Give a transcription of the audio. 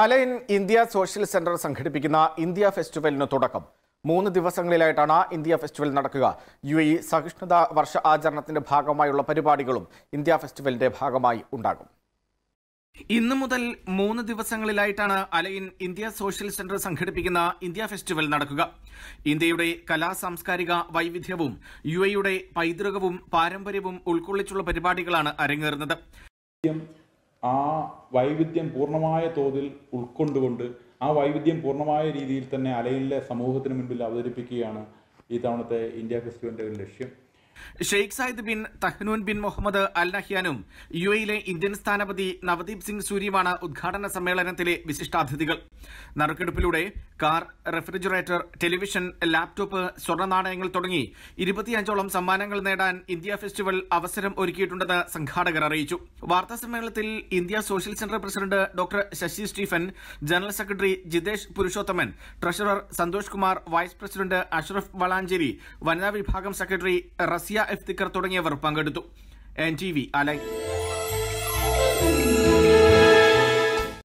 align India social centre സംഘടിപ്പിക്കുന്ന India ഫെസ്റ്റിവലിന് തുടക്കം മൂന്ന് ദിവസങ്ങളിലായിട്ടാണ് ഇന്ത്യ ഫെസ്റ്റിവൽ നടക്കുക യു എ സഹിഷ്ണുത വർഷ ആചരണത്തിന്റെ ഭാഗമായുള്ള പരിപാടികളും ഇന്ത്യ ഫെസ്റ്റിവലിന്റെ ഭാഗമായി ഉണ്ടാകും ഇന്ന് മുതൽ മൂന്ന് ദിവസങ്ങളിലായിട്ടാണ് അലൈൻ ഇന്ത്യ സോഷ്യൽ സെന്റർ സംഘടിപ്പിക്കുന്ന ഇന്ത്യ ഫെസ്റ്റിവൽ നടക്കുക ഇന്ത്യയുടെ കലാ സാംസ്കാരിക വൈവിധ്യവും യു എയുടെ പൈതൃകവും പാരമ്പര്യവും ഉൾക്കൊള്ളിച്ചുള്ള പരിപാടികളാണ് അരങ്ങേറുന്നത് ആ വൈവിധ്യം പൂർണ്ണമായ തോതിൽ ഉൾക്കൊണ്ടുകൊണ്ട് ആ വൈവിധ്യം പൂർണ്ണമായ രീതിയിൽ തന്നെ അലയിലെ സമൂഹത്തിന് മുൻപിൽ അവതരിപ്പിക്കുകയാണ് ഈ തവണത്തെ ഇന്ത്യ ഫെസ്റ്റിവലിൻ്റെ ഒരു ലക്ഷ്യം Sheikh Zayed bin Tahnoon bin Mohammed Al നഹ്യാനും യു എയിലെ ഇന്ത്യൻ സ്ഥാനപതി നവദീപ് സിംഗ് സൂര്യയുമാണ് ഉദ്ഘാടന സമ്മേളനത്തിലെ വിശിഷ്ടാതിഥികൾ നറുക്കെടുപ്പിലൂടെ കാർ റെഫ്രിജറേറ്റർ ടെലിവിഷൻ ലാപ്ടോപ്പ് സ്വർണ്ണനാണയങ്ങൾ തുടങ്ങി ഇരുപത്തിയഞ്ചോളം സമ്മാനങ്ങൾ നേടാൻ ഇന്ത്യ ഫെസ്റ്റിവൽ അവസരം ഒരുക്കിയിട്ടുണ്ടെന്ന് സംഘാടകർ അറിയിച്ചു വാർത്താ സമ്മേളനത്തിൽ India social centre president doctor Shashi Stephen general secretary Jithesh Purushothaman treasurer Santhosh Kumar vice president Ashraf Valanchery വനിതാ വിഭാഗം സെക്രട്ടറി റസ് റസിയ ഇഫ്തിക്കർ തുടങ്ങിയവർ പങ്കെടുത്തു എൻ ടി വി അലൈ